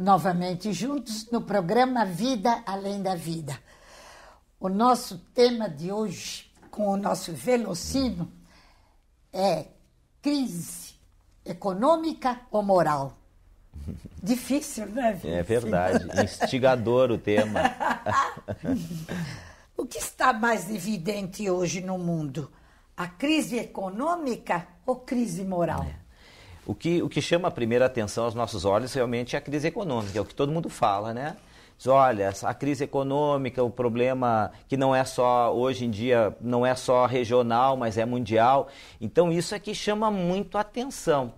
novamente juntos no programa Vida Além da Vida. O nosso tema de hoje, com o nosso velocino, é crise econômica ou moral? Difícil, né? Velocino? É verdade. Instigador o tema. o que está mais evidente hoje no mundo? A crise econômica ou crise moral? É. O que, o que chama a primeira atenção aos nossos olhos realmente é a crise econômica, é o que todo mundo fala, né? Diz, olha, a crise econômica, o problema que não é só, hoje em dia, não é só regional, mas é mundial. Então, isso é que chama muito atenção.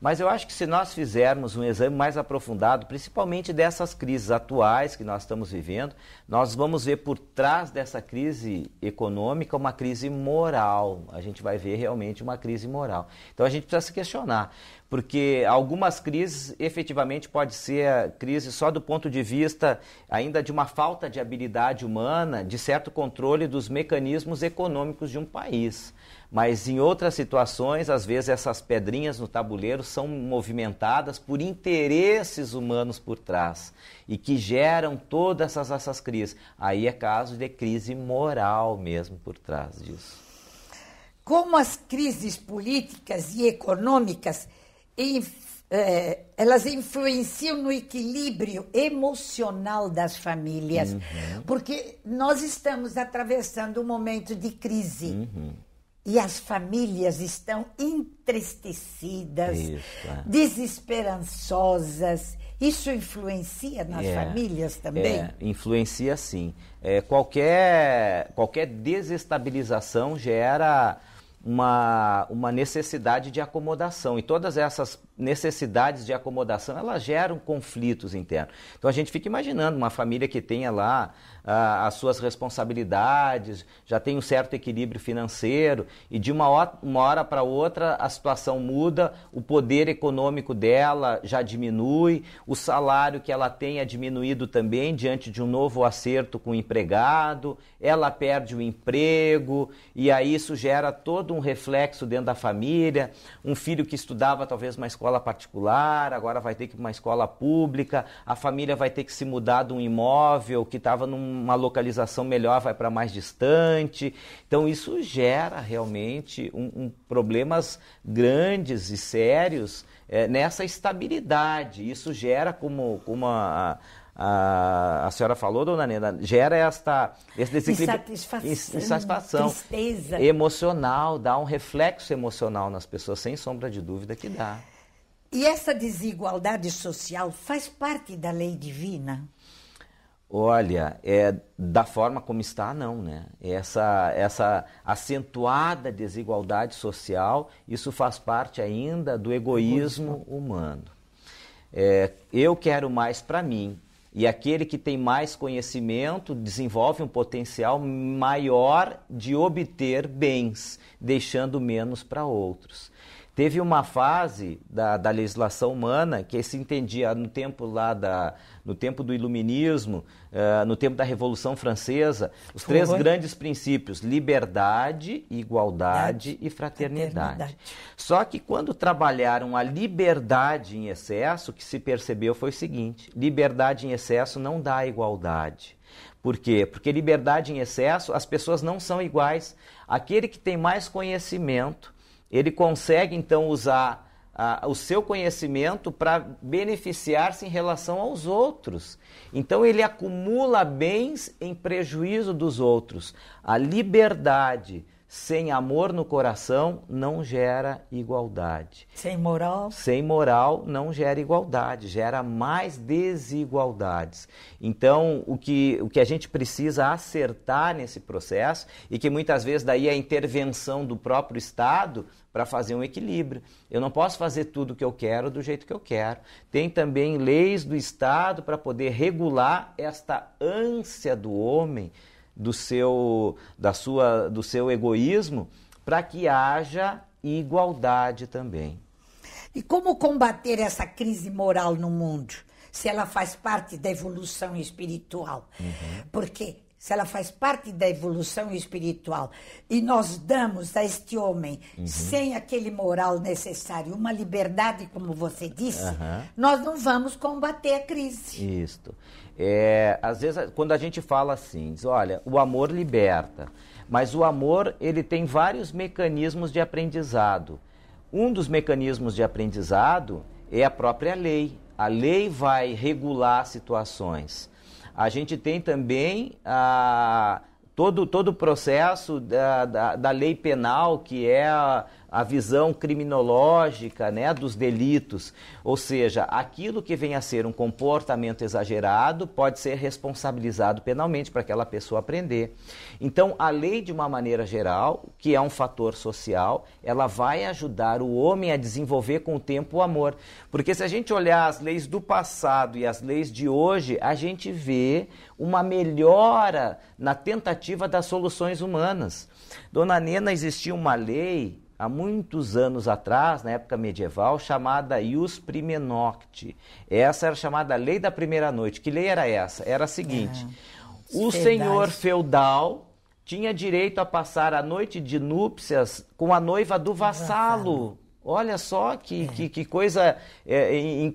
Mas eu acho que se nós fizermos um exame mais aprofundado, principalmente dessas crises atuais que nós estamos vivendo, nós vamos ver por trás dessa crise econômica uma crise moral. A gente vai ver realmente uma crise moral. Então a gente precisa se questionar porque algumas crises efetivamente pode ser crise só do ponto de vista ainda de uma falta de habilidade humana, de certo controle dos mecanismos econômicos de um país. Mas em outras situações, às vezes essas pedrinhas no tabuleiro são movimentadas por interesses humanos por trás e que geram todas essas, essas crises. Aí é caso de crise moral mesmo por trás disso. Como as crises políticas e econômicas eh, elas influenciam no equilíbrio emocional das famílias, uhum. porque nós estamos atravessando um momento de crise. Uhum. E as famílias estão entristecidas, Isso, é. desesperançosas. Isso influencia nas é, famílias também? É, influencia sim. É, qualquer, qualquer desestabilização gera uma, uma necessidade de acomodação. E todas essas necessidades de acomodação, elas geram conflitos internos. Então a gente fica imaginando uma família que tenha lá ah, as suas responsabilidades, já tem um certo equilíbrio financeiro e de uma hora, hora para outra a situação muda, o poder econômico dela já diminui, o salário que ela tem é diminuído também diante de um novo acerto com o empregado, ela perde o emprego e aí isso gera todo um reflexo dentro da família, um filho que estudava talvez mais escola particular, agora vai ter que ir para uma escola pública, a família vai ter que se mudar de um imóvel que estava numa localização melhor, vai para mais distante. Então isso gera realmente um, um problemas grandes e sérios é, nessa estabilidade. Isso gera como, como a, a, a, senhora falou, dona Nena, gera esta esse desequilíbrio, insatisfação, insatisfação tristeza. emocional, dá um reflexo emocional nas pessoas, sem sombra de dúvida que dá. E essa desigualdade social faz parte da lei divina? Olha, é da forma como está, não, né? Essa, essa acentuada desigualdade social, isso faz parte ainda do egoísmo humano. É, eu quero mais para mim. E aquele que tem mais conhecimento desenvolve um potencial maior de obter bens, deixando menos para outros. Teve uma fase da, da legislação humana que se entendia no tempo lá da, no tempo do iluminismo, uh, no tempo da Revolução Francesa, os três grandes princípios: liberdade, igualdade e fraternidade. fraternidade. Só que quando trabalharam a liberdade em excesso, o que se percebeu foi o seguinte: liberdade em excesso não dá igualdade. Por quê? Porque liberdade em excesso, as pessoas não são iguais. Aquele que tem mais conhecimento, ele consegue então usar o seu conhecimento para beneficiar-se em relação aos outros. Então ele acumula bens em prejuízo dos outros. A liberdade sem amor no coração não gera igualdade. Sem moral? Sem moral não gera igualdade, gera mais desigualdades. Então, o que, o que a gente precisa acertar nesse processo e que muitas vezes daí é a intervenção do próprio Estado para fazer um equilíbrio. Eu não posso fazer tudo o que eu quero do jeito que eu quero. Tem também leis do Estado para poder regular esta ânsia do homem do seu, da sua, do seu egoísmo, para que haja igualdade também. E como combater essa crise moral no mundo? Se ela faz parte da evolução espiritual. Uhum. Porque se ela faz parte da evolução espiritual e nós damos a este homem, uhum. sem aquele moral necessário, uma liberdade, como você disse, uhum. nós não vamos combater a crise. Isto. É, às vezes, quando a gente fala assim, diz, olha, o amor liberta, mas o amor ele tem vários mecanismos de aprendizado. Um dos mecanismos de aprendizado é a própria lei. A lei vai regular situações. A gente tem também a, ah, todo, todo o processo da, da, da lei penal, que é a visão criminológica né, dos delitos. Ou seja, aquilo que vem a ser um comportamento exagerado pode ser responsabilizado penalmente para aquela pessoa aprender. Então, a lei, de uma maneira geral, que é um fator social, ela vai ajudar o homem a desenvolver com o tempo o amor. Porque se a gente olhar as leis do passado e as leis de hoje, a gente vê uma melhora na tentativa das soluções humanas. Dona Nena, existia uma lei há muitos anos atrás, na época medieval, chamada Ius primenocte Essa era chamada Lei da Primeira Noite. Que lei era essa? Era a seguinte: é, o verdade. senhor feudal tinha direito a passar a noite de núpcias com a noiva do vassalo. Olha só que, é. que, que, coisa, é, em,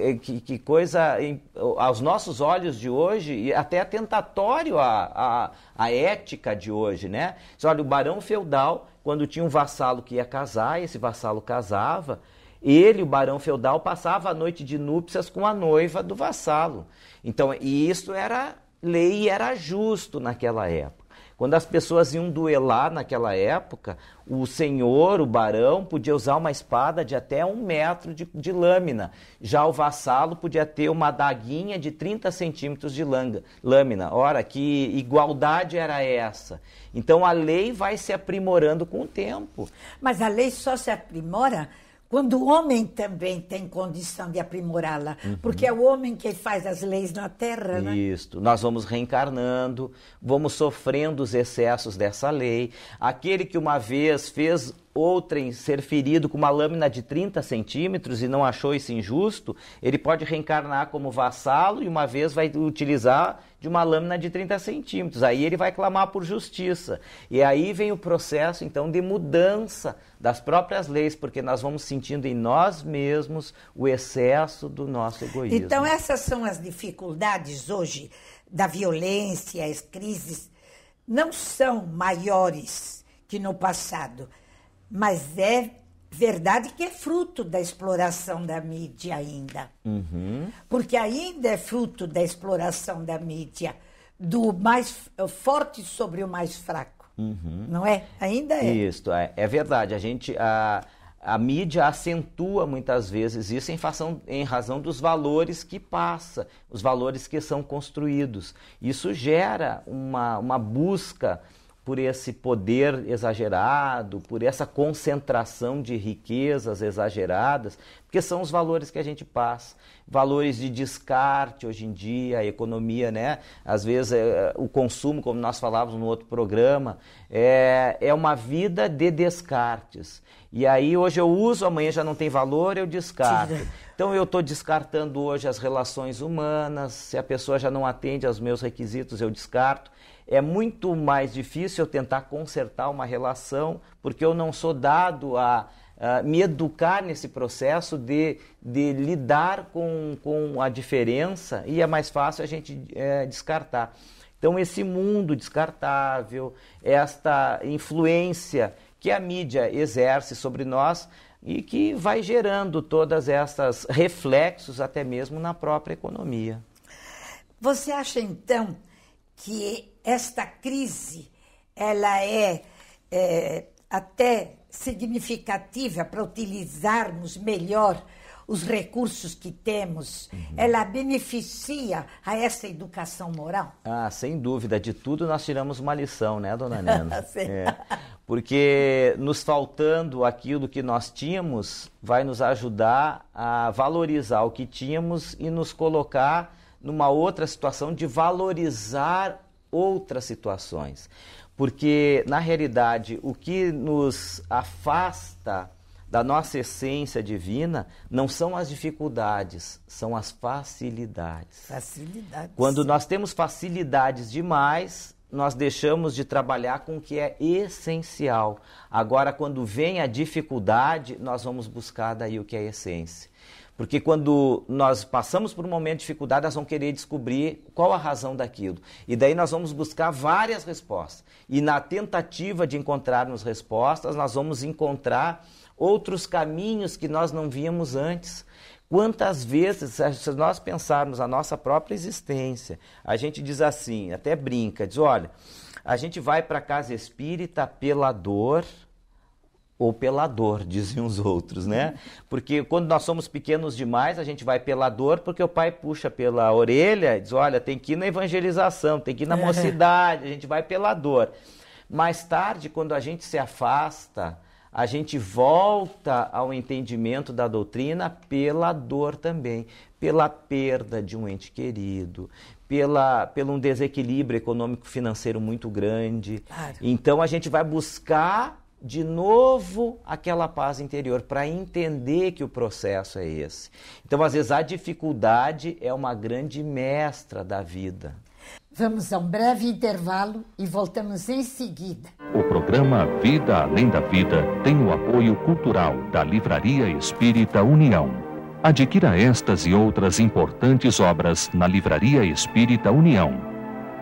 é, que, que, coisa em, aos nossos olhos de hoje, e até atentatório à, à, à ética de hoje, né? olha, o barão feudal quando tinha um vassalo que ia casar, esse vassalo casava, ele, o barão feudal, passava a noite de núpcias com a noiva do vassalo. Então, e isso era lei e era justo naquela época. Quando as pessoas iam duelar naquela época, o senhor, o barão, podia usar uma espada de até um metro de, de lâmina. Já o vassalo podia ter uma daguinha de 30 centímetros de langa, lâmina. Ora, que igualdade era essa? Então a lei vai se aprimorando com o tempo. Mas a lei só se aprimora quando o homem também tem condição de aprimorá-la, uhum. porque é o homem que faz as leis na Terra, né? Isto. Nós vamos reencarnando, vamos sofrendo os excessos dessa lei. Aquele que uma vez fez outrem ser ferido com uma lâmina de 30 centímetros e não achou isso injusto, ele pode reencarnar como vassalo e uma vez vai utilizar de uma lâmina de 30 centímetros. Aí ele vai clamar por justiça. E aí vem o processo, então, de mudança das próprias leis, porque nós vamos sentindo em nós mesmos o excesso do nosso egoísmo. Então, essas são as dificuldades hoje da violência, as crises, não são maiores que no passado mas é verdade que é fruto da exploração da mídia ainda. Uhum. Porque ainda é fruto da exploração da mídia, do mais é, forte sobre o mais fraco. Uhum. Não é? Ainda é. Isso, é, é verdade. A gente. A... A mídia acentua muitas vezes isso em, fação, em razão dos valores que passa, os valores que são construídos. Isso gera uma, uma busca por esse poder exagerado, por essa concentração de riquezas exageradas, porque são os valores que a gente passa, valores de descarte hoje em dia, a economia, né? Às vezes é, o consumo, como nós falávamos no outro programa, é, é uma vida de descartes. E aí hoje eu uso, amanhã já não tem valor, eu descarto. Então eu estou descartando hoje as relações humanas, se a pessoa já não atende aos meus requisitos, eu descarto é muito mais difícil eu tentar consertar uma relação, porque eu não sou dado a, a me educar nesse processo de, de lidar com, com a diferença e é mais fácil a gente é, descartar. Então, esse mundo descartável, esta influência que a mídia exerce sobre nós e que vai gerando todas essas reflexos até mesmo na própria economia. Você acha então que esta crise ela é, é até significativa para utilizarmos melhor os recursos que temos, uhum. ela beneficia a essa educação moral? Ah, sem dúvida. De tudo nós tiramos uma lição, né, dona Nena? é, porque nos faltando aquilo que nós tínhamos, vai nos ajudar a valorizar o que tínhamos e nos colocar numa outra situação de valorizar outras situações. Porque, na realidade, o que nos afasta da nossa essência divina não são as dificuldades, são as facilidades. Facilidades. Quando nós temos facilidades demais, nós deixamos de trabalhar com o que é essencial. Agora, quando vem a dificuldade, nós vamos buscar daí o que é essência. Porque quando nós passamos por um momento de dificuldade, nós vamos querer descobrir qual a razão daquilo. E daí nós vamos buscar várias respostas. E na tentativa de encontrarmos respostas, nós vamos encontrar outros caminhos que nós não víamos antes. Quantas vezes, se nós pensarmos a nossa própria existência, a gente diz assim, até brinca, diz: olha, a gente vai para a casa espírita pela dor, ou pela dor, dizem os outros, né? Porque quando nós somos pequenos demais, a gente vai pela dor, porque o pai puxa pela orelha e diz: olha, tem que ir na evangelização, tem que ir na é. mocidade, a gente vai pela dor. Mais tarde, quando a gente se afasta, a gente volta ao entendimento da doutrina pela dor também, pela perda de um ente querido, pela, pelo um desequilíbrio econômico financeiro muito grande. Claro. Então a gente vai buscar de novo aquela paz interior, para entender que o processo é esse. Então, às vezes, a dificuldade é uma grande mestra da vida. Vamos a um breve intervalo e voltamos em seguida. O programa Vida Além da Vida tem o apoio cultural da Livraria Espírita União. Adquira estas e outras importantes obras na Livraria Espírita União.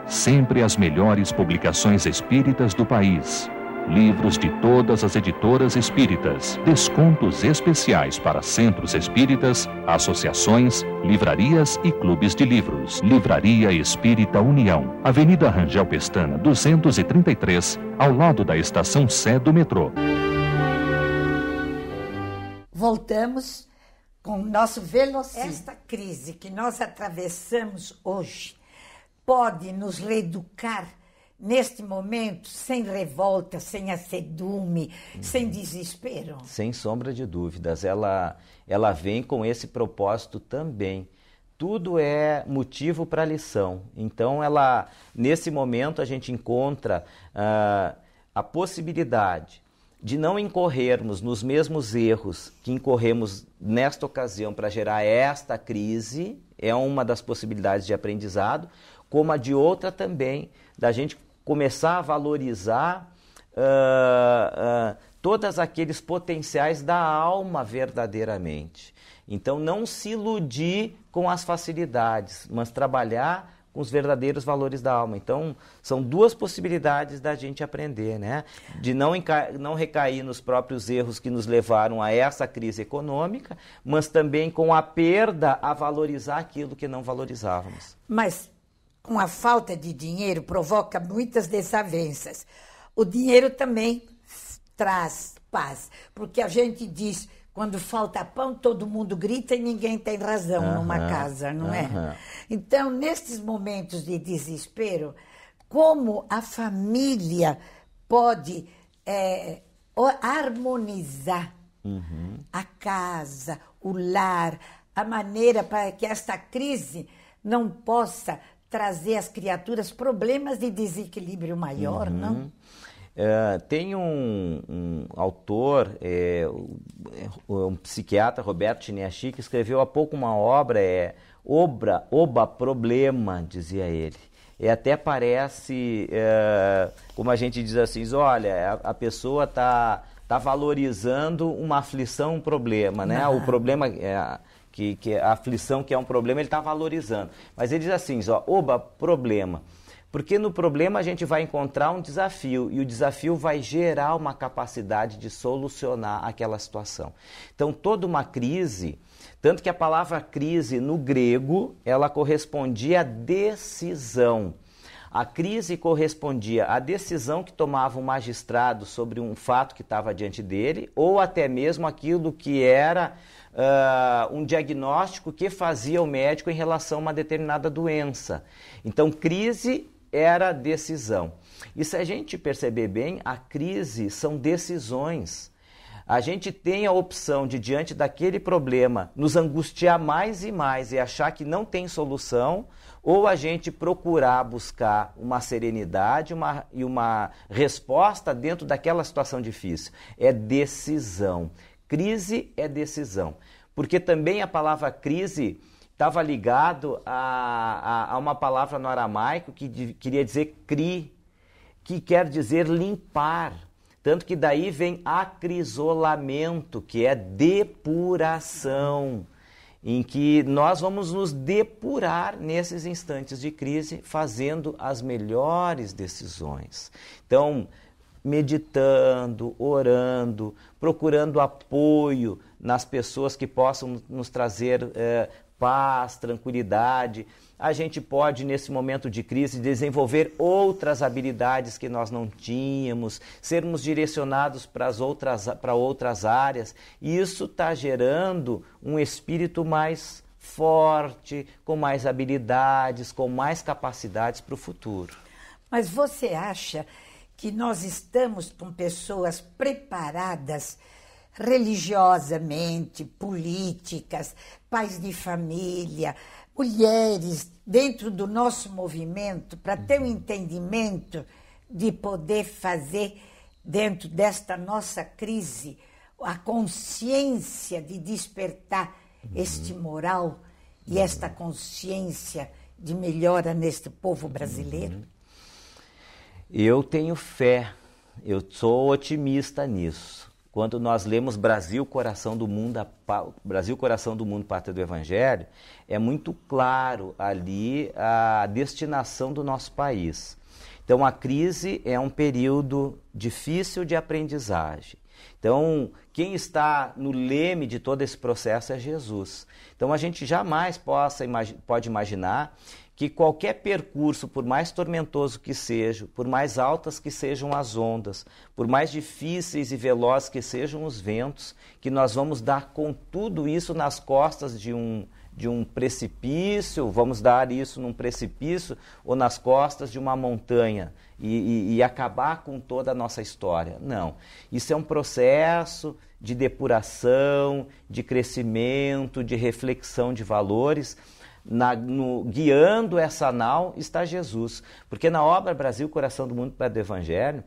Sempre as melhores publicações espíritas do país livros de todas as editoras espíritas, descontos especiais para centros espíritas, associações, livrarias e clubes de livros. Livraria Espírita União, Avenida Rangel Pestana, 233, ao lado da estação Sé do metrô. Voltamos com o nosso velocímetro. Esta crise que nós atravessamos hoje pode nos reeducar neste momento, sem revolta, sem acedume, uhum. sem desespero? Sem sombra de dúvidas. Ela, ela vem com esse propósito também. Tudo é motivo para lição. Então, ela, nesse momento, a gente encontra uh, a possibilidade de não incorrermos nos mesmos erros que incorremos nesta ocasião para gerar esta crise, é uma das possibilidades de aprendizado, como a de outra também, da gente começar a valorizar uh, ah, uh, ah, todos aqueles potenciais da alma verdadeiramente. Então, não se iludir com as facilidades, mas trabalhar com os verdadeiros valores da alma. Então, são duas possibilidades da gente aprender, né? De não, não recair nos próprios erros que nos levaram a essa crise econômica, mas também com a perda a valorizar aquilo que não valorizávamos. Mas com a falta de dinheiro provoca muitas desavenças. O dinheiro também traz paz, porque a gente diz quando falta pão, todo mundo grita e ninguém tem razão uhum, numa casa, não uhum. é? Então, nestes momentos de desespero, como a família pode é, harmonizar uhum. a casa, o lar, a maneira para que esta crise não possa trazer às criaturas problemas de desequilíbrio maior, uhum. não? É, tem um, um autor, é, um psiquiatra, Roberto Chiniachi, que escreveu há pouco uma obra, é Obra, Oba Problema, dizia ele. E até parece, é, como a gente diz assim, olha, a, a pessoa está tá valorizando uma aflição, um problema, né? Ah. O problema, é, que, que a aflição que é um problema, ele está valorizando. Mas ele diz assim, ó, oba, problema. Porque no problema a gente vai encontrar um desafio e o desafio vai gerar uma capacidade de solucionar aquela situação. Então, toda uma crise, tanto que a palavra crise no grego, ela correspondia a decisão. A crise correspondia à decisão que tomava o um magistrado sobre um fato que estava diante dele, ou até mesmo aquilo que era uh, um diagnóstico que fazia o médico em relação a uma determinada doença. Então, crise era decisão. E se a gente perceber bem, a crise são decisões. A gente tem a opção de, diante daquele problema, nos angustiar mais e mais e achar que não tem solução, ou a gente procurar buscar uma serenidade uma, e uma resposta dentro daquela situação difícil. É decisão. Crise é decisão. Porque também a palavra crise estava ligado a, a, a, uma palavra no aramaico que de, queria dizer cri, que quer dizer limpar. Tanto que daí vem acrisolamento, que é depuração, em que nós vamos nos depurar nesses instantes de crise, fazendo as melhores decisões. Então, meditando, orando, procurando apoio nas pessoas que possam nos trazer é, paz, tranquilidade. A gente pode, nesse momento de crise, desenvolver outras habilidades que nós não tínhamos, sermos direcionados para outras, para outras áreas. E isso está gerando um espírito mais forte, com mais habilidades, com mais capacidades para o futuro. Mas você acha que nós estamos com pessoas preparadas religiosamente, políticas, pais de família, mulheres dentro do nosso movimento para ter o um uhum. entendimento de poder fazer dentro desta nossa crise a consciência de despertar uhum. este moral e uhum. esta consciência de melhora neste povo uhum. brasileiro? Uhum. Eu tenho fé, eu sou otimista nisso. Quando nós lemos Brasil, coração do mundo, Brasil, coração do mundo, parte do Evangelho, é muito claro ali a destinação do nosso país. Então, a crise é um período difícil de aprendizagem. Então, quem está no leme de todo esse processo é Jesus. Então, a gente jamais possa, pode imaginar que qualquer percurso, por mais tormentoso que seja, por mais altas que sejam as ondas, por mais difíceis e velozes que sejam os ventos, que nós vamos dar com tudo isso nas costas de um de um precipício, vamos dar isso num precipício ou nas costas de uma montanha e, e, e acabar com toda a nossa história. Não. Isso é um processo de depuração, de crescimento, de reflexão de valores na, no, guiando essa nau está Jesus. Porque na obra Brasil, Coração do Mundo para o Evangelho,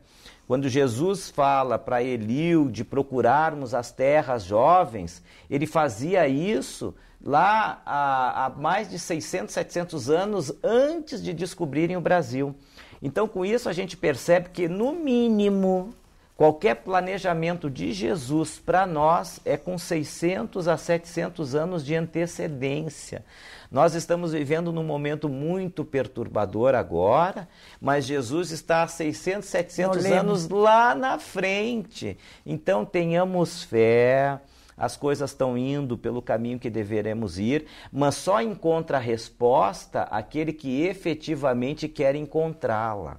quando Jesus fala para Eliu de procurarmos as terras jovens, ele fazia isso lá há, há, mais de 600, 700 anos antes de descobrirem o Brasil. Então, com isso, a gente percebe que, no mínimo, qualquer planejamento de Jesus para nós é com 600 a 700 anos de antecedência. Nós estamos vivendo num momento muito perturbador agora, mas Jesus está há 600, 700 anos lá na frente. Então tenhamos fé. As coisas estão indo pelo caminho que deveremos ir, mas só encontra a resposta aquele que efetivamente quer encontrá-la.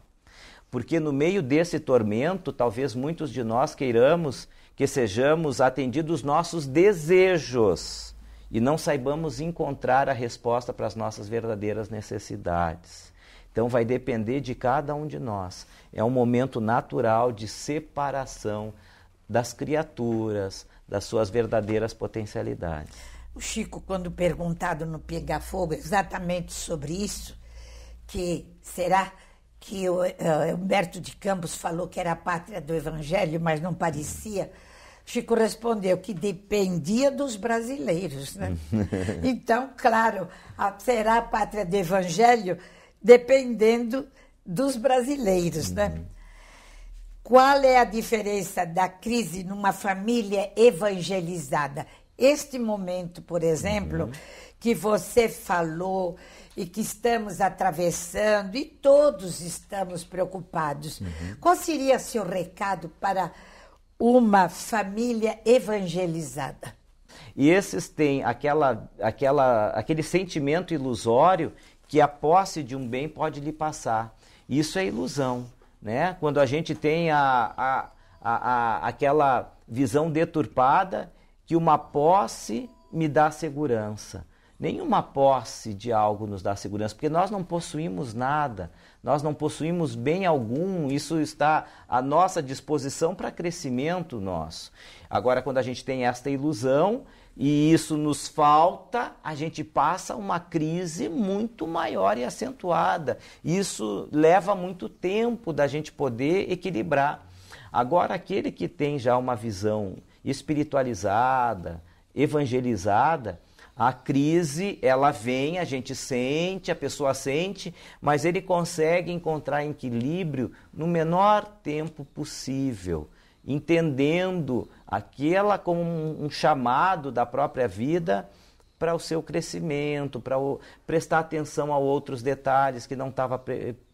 Porque no meio desse tormento, talvez muitos de nós queiramos que sejamos atendidos nossos desejos e não saibamos encontrar a resposta para as nossas verdadeiras necessidades. Então vai depender de cada um de nós. É um momento natural de separação das criaturas, das suas verdadeiras potencialidades. O Chico, quando perguntado no pega Fogo exatamente sobre isso, que será que o, uh, Humberto de Campos falou que era a pátria do Evangelho, mas não parecia. Chico respondeu que dependia dos brasileiros, né? então, claro, será a pátria do evangelho dependendo dos brasileiros, né? uhum. né? Qual é a diferença da crise numa família evangelizada? Este momento, por exemplo, uhum. que você falou e que estamos atravessando e todos estamos preocupados. Uhum. Qual seria seu recado para uma família evangelizada. E esses têm aquela, aquela, aquele sentimento ilusório que a posse de um bem pode lhe passar. Isso é ilusão. Né? Quando a gente tem a, a, a, a aquela visão deturpada que uma posse me dá segurança. Nenhuma posse de algo nos dá segurança, porque nós não possuímos nada, nós não possuímos bem algum, isso está à nossa disposição para crescimento nosso. Agora, quando a gente tem esta ilusão e isso nos falta, a gente passa uma crise muito maior e acentuada. Isso leva muito tempo da gente poder equilibrar. Agora, aquele que tem já uma visão espiritualizada, evangelizada, a crise, ela vem, a gente sente, a pessoa sente, mas ele consegue encontrar equilíbrio no menor tempo possível, entendendo aquela como um chamado da própria vida para o seu crescimento, para prestar atenção a outros detalhes que não estava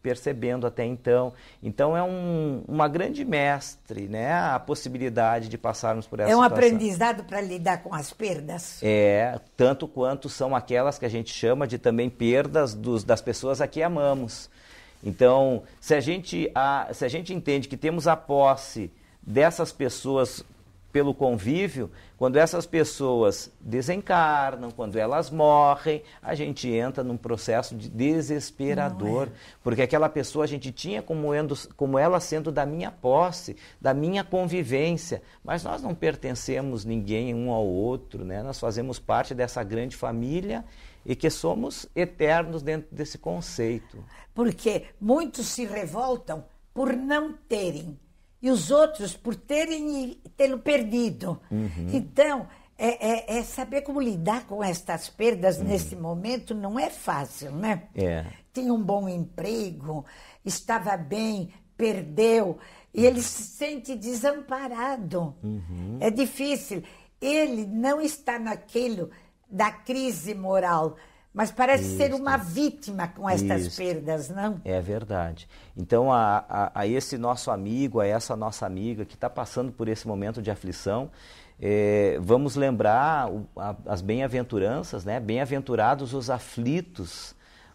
percebendo até então. Então é um, uma grande mestre, né? A possibilidade de passarmos por essa É um situação. aprendizado para lidar com as perdas. É, tanto quanto são aquelas que a gente chama de também perdas dos, das pessoas a que amamos. Então, se a gente, a, se a gente entende que temos a posse dessas pessoas pelo convívio, quando essas pessoas desencarnam, quando elas morrem, a gente entra num processo de desesperador, é. porque aquela pessoa a gente tinha como, endo, como ela sendo da minha posse, da minha convivência, mas nós não pertencemos ninguém um ao outro, né? Nós fazemos parte dessa grande família e que somos eternos dentro desse conceito. Porque muitos se revoltam por não terem e os outros por terem tê-lo perdido. Uhum. Então, é, é, é, saber como lidar com estas perdas uhum. nesse momento não é fácil, né? É. Tinha um bom emprego, estava bem, perdeu, e ele se sente desamparado. Uhum. É difícil. Ele não está naquilo da crise moral mas parece Isso. ser uma vítima com estas Isso. perdas, não? É verdade. Então, a, a, a, esse nosso amigo, a essa nossa amiga que está passando por esse momento de aflição, é, vamos lembrar o, a, as bem-aventuranças, né? Bem-aventurados os aflitos,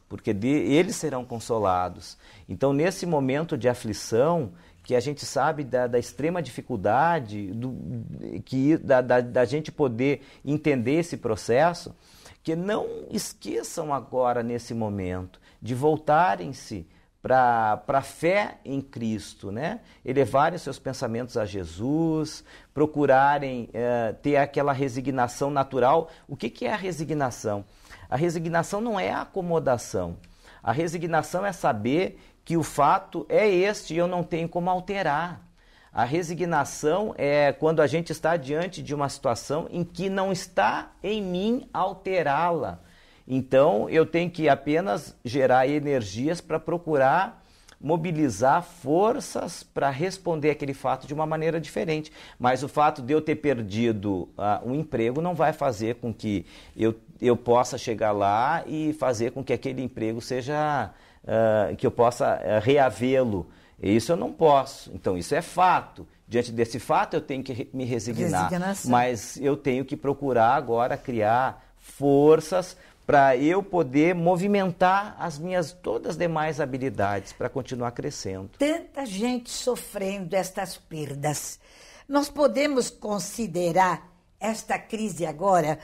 porque de, eles serão consolados. Então, nesse momento de aflição, que a gente sabe da, da extrema dificuldade do, que da, da, da gente poder entender esse processo, que não esqueçam agora, nesse momento, de voltarem-se para a fé em Cristo, né? elevarem seus pensamentos a Jesus, procurarem eh, ter aquela resignação natural. O que, que é a resignação? A resignação não é a acomodação. A resignação é saber que o fato é este e eu não tenho como alterar. A resignação é quando a gente está diante de uma situação em que não está em mim alterá-la. Então eu tenho que apenas gerar energias para procurar mobilizar forças para responder aquele fato de uma maneira diferente. Mas o fato de eu ter perdido uh, um emprego não vai fazer com que eu, eu possa chegar lá e fazer com que aquele emprego seja. Uh, que eu possa uh, reavê-lo. Isso eu não posso. Então, isso é fato. Diante desse fato, eu tenho que me resignar. Mas eu tenho que procurar agora criar forças para eu poder movimentar as minhas todas as demais habilidades para continuar crescendo. Tanta gente sofrendo estas perdas. Nós podemos considerar esta crise agora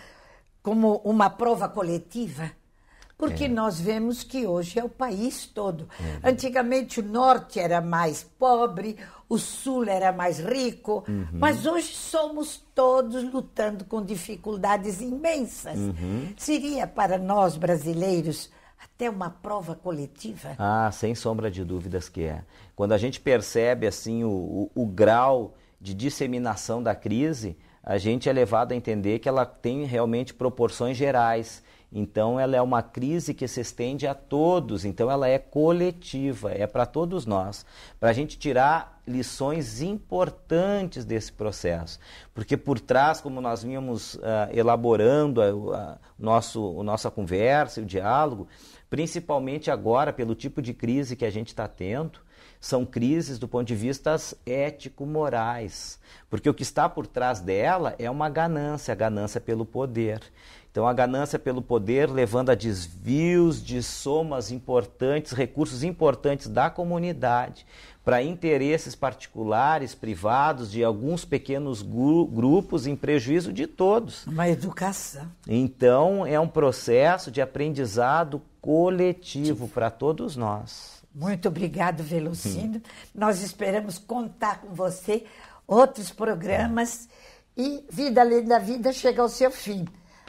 como uma prova coletiva? porque é. nós vemos que hoje é o país todo. É Antigamente o norte era mais pobre, o sul era mais rico, uhum. mas hoje somos todos lutando com dificuldades imensas. Uhum. Seria para nós brasileiros até uma prova coletiva? Ah, sem sombra de dúvidas que é. Quando a gente percebe assim o, o, o grau de disseminação da crise, a gente é levado a entender que ela tem realmente proporções gerais então, ela é uma crise que se estende a todos, então, ela é coletiva, é para todos nós, para a gente tirar lições importantes desse processo. Porque por trás, como nós vínhamos uh, elaborando a, a, nosso, a nossa conversa, o diálogo, principalmente agora, pelo tipo de crise que a gente está tendo, são crises do ponto de vista ético-morais, porque o que está por trás dela é uma ganância, a ganância pelo poder. Então, a ganância pelo poder levando a desvios de somas importantes, recursos importantes da comunidade, para interesses particulares, privados, de alguns pequenos grupos, em prejuízo de todos. Uma educação. Então, é um processo de aprendizado coletivo para todos nós. Muito obrigado, Velocino. Hum. Nós esperamos contar com você outros programas. É. E Vida Além da Vida chega ao seu fim.